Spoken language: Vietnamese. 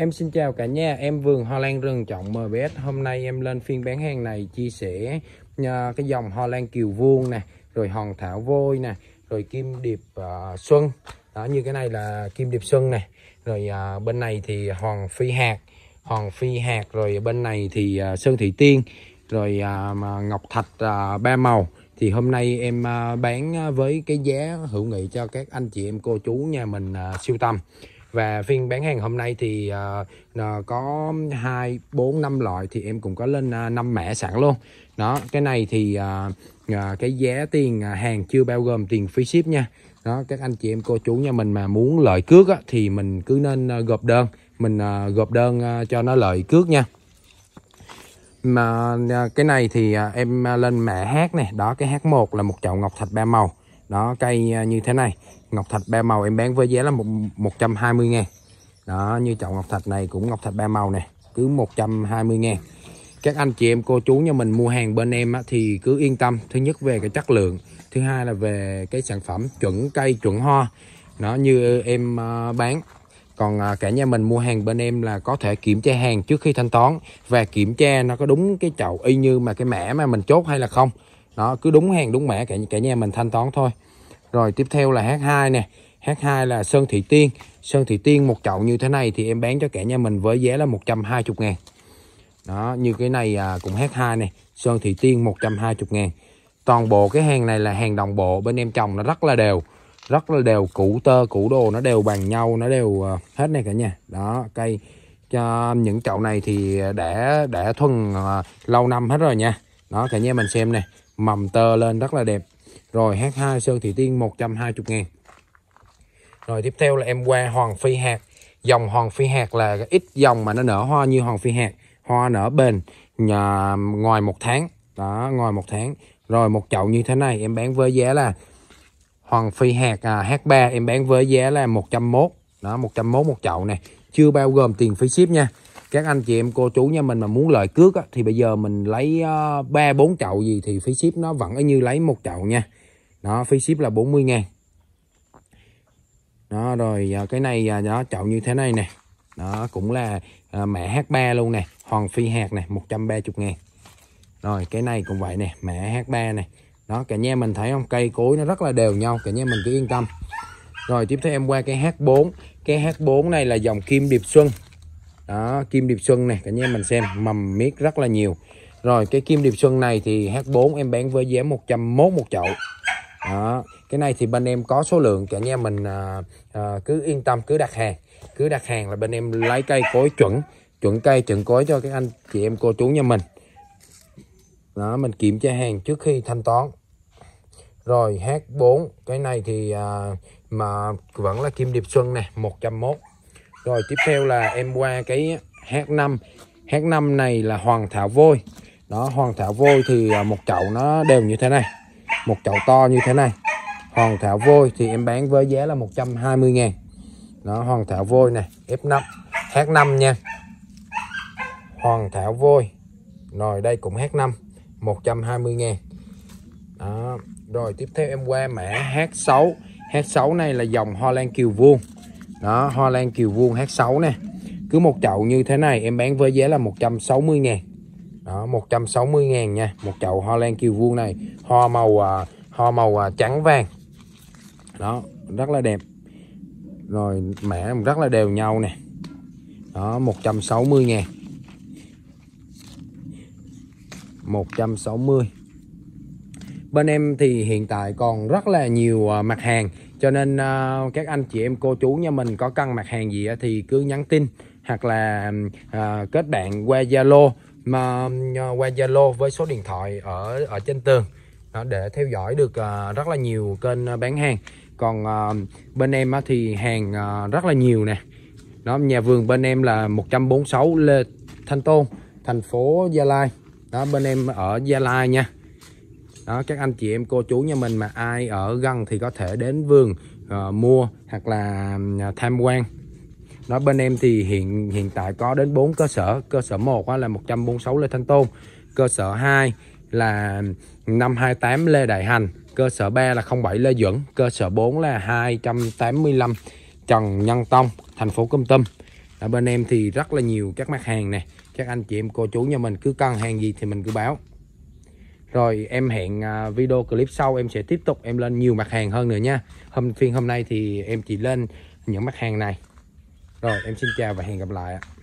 Em xin chào cả nhà, em vườn Hoa Lan rừng trọng MBS Hôm nay em lên phiên bán hàng này chia sẻ à, cái dòng Hoa Lan Kiều Vuông nè Rồi Hòn Thảo Vôi nè Rồi Kim Điệp uh, Xuân Đó như cái này là Kim Điệp Xuân nè Rồi uh, bên này thì hoàng Phi Hạt hoàng Phi Hạt Rồi bên này thì uh, Sơn Thị Tiên Rồi uh, Ngọc Thạch uh, Ba Màu thì hôm nay em bán với cái giá hữu nghị cho các anh chị em cô chú nhà mình siêu tâm và phiên bán hàng hôm nay thì uh, có hai bốn năm loại thì em cũng có lên uh, ờ, 5 mẻ sẵn luôn đó cái này thì uh, uh, cái giá tiền hàng chưa bao gồm tiền phí ship nha đó các anh chị em cô chú nhà mình mà muốn lợi cước á, thì mình cứ nên uh, gộp đơn mình uh, gộp đơn uh, cho nó lợi cước nha mà cái này thì em lên mẹ hát này đó cái hát một là một chậu ngọc thạch ba màu đó cây à, như thế này ngọc thạch ba màu em bán với giá là một 120 ngàn đó như chậu ngọc thạch này cũng ngọc thạch ba màu này cứ 120 ngàn các anh chị em cô chú nhà mình mua hàng bên em á, thì cứ yên tâm thứ nhất về cái chất lượng thứ hai là về cái sản phẩm chuẩn cây chuẩn hoa nó như em à, bán còn à, cả nhà mình mua hàng bên em là có thể kiểm tra hàng trước khi thanh toán và kiểm tra nó có đúng cái chậu y như mà cái mẻ mà mình chốt hay là không đó cứ đúng hàng đúng mẻ cả cả nhà mình thanh toán thôi rồi tiếp theo là H2 nè H2 là Sơn Thị Tiên Sơn Thị Tiên một chậu như thế này thì em bán cho cả nhà mình với giá là 120 ngàn đó như cái này à, cũng H2 này Sơn Thị Tiên 120 ngàn toàn bộ cái hàng này là hàng đồng bộ bên em trồng nó rất là đều rất là đều củ tơ củ đồ nó đều bằng nhau nó đều uh, hết này cả nhà đó cây cho những chậu này thì đã đã thuần uh, lâu năm hết rồi nha đó cả nhà mình xem này mầm tơ lên rất là đẹp rồi H2 Sơn Thị Tiên 120 ngàn rồi tiếp theo là em qua Hoàng Phi Hạt dòng Hoàng Phi Hạt là ít dòng mà nó nở hoa như Hoàng Phi Hạt hoa nở bền nhà, ngoài một tháng đó ngoài một tháng rồi một chậu như thế này em bán với giá là Hoàng Phi Hạt à, H3 em bán với giá là 101 đó 101 một chậu này chưa bao gồm tiền phí ship nha các anh chị em cô chú nhà mình mà muốn lời cước á, thì bây giờ mình lấy ờ, ba uh, bốn chậu gì thì phí ship nó vẫn như lấy một chậu nha nó phí ship là 40 ngàn đó rồi ờ, cái này ờ, đó chậu như thế này nè đó cũng là à, mẹ H3 luôn nè Hoàng Phi hạt nè 130 ngàn rồi cái này cũng vậy nè mẹ H3 nè đó cả nhà mình thấy không cây cối nó rất là đều nhau cả nhà mình cứ yên tâm rồi tiếp theo em qua cái H4 cái H4 này là dòng kim điệp xuân đó kim điệp xuân này cả nhà mình xem mầm miết rất là nhiều rồi cái kim điệp xuân này thì H4 em bán với giá 101 một chậu đó cái này thì bên em có số lượng cả nhà mình à, à, cứ yên tâm cứ đặt hàng cứ đặt hàng là bên em lấy cây cối chuẩn chuẩn cây chuẩn cối cho các anh chị em cô chú nhà mình đó mình kiểm tra hàng trước khi thanh toán rồi H4 cái này thì à, mà vẫn là kim điệp xuân nè 101 rồi tiếp theo là em qua cái H5 H5 này là hoàng thảo vôi đó hoàng thảo vôi thì à, một chậu nó đều như thế này một chậu to như thế này hoàng thảo vôi thì em bán với giá là 120 ngàn đó hoàng thảo vôi này F5 H5 nha hoàng thảo vôi rồi đây cũng H5 120 ngàn đó rồi tiếp theo em qua mã H6 H6 này là dòng hoa lan Kiều Vuông đó hoa lan kiều vuông H6 nè cứ một chậu như thế này em bán với giá là 160 ngàn đó 160 ngàn nha một chậu hoa lan kiều vuông này hoa màu à, hoa màu à, trắng vàng đó rất là đẹp rồi mẻ rất là đều nhau nè đó 160 ngàn 160 bên em thì hiện tại còn rất là nhiều à, mặt hàng cho nên à, các anh chị em cô chú nhà mình có cần mặt hàng gì thì cứ nhắn tin hoặc là à, kết bạn qua Zalo mà qua Zalo với số điện thoại ở ở trên tường để theo dõi được rất là nhiều kênh bán hàng còn bên em thì hàng rất là nhiều nè đó nhà vườn bên em là 146 Lê Thanh Tôn thành phố Gia Lai đó bên em ở Gia Lai nha đó các anh chị em cô chú nhà mình mà ai ở gần thì có thể đến vườn uh, mua hoặc là ừ, tham quan đó bên em thì hiện hiện tại có đến 4 cơ sở cơ sở 1 là 146 Lê Thanh Tôn cơ sở 2 là 528 Lê Đại Hành cơ sở 3 là 07 Lê Duẩn cơ sở 4 là 285 Trần Nhân Tông thành phố Câm Tâm ở bên em thì rất là nhiều các mặt hàng nè các anh chị em cô chú nhà mình cứ cần hàng gì thì mình cứ báo rồi em hẹn à, video clip sau em sẽ tiếp tục em lên nhiều mặt hàng hơn nữa nha. Hôm phiên hôm nay thì em chỉ lên những mặt hàng này. Rồi em xin chào và hẹn gặp lại ạ.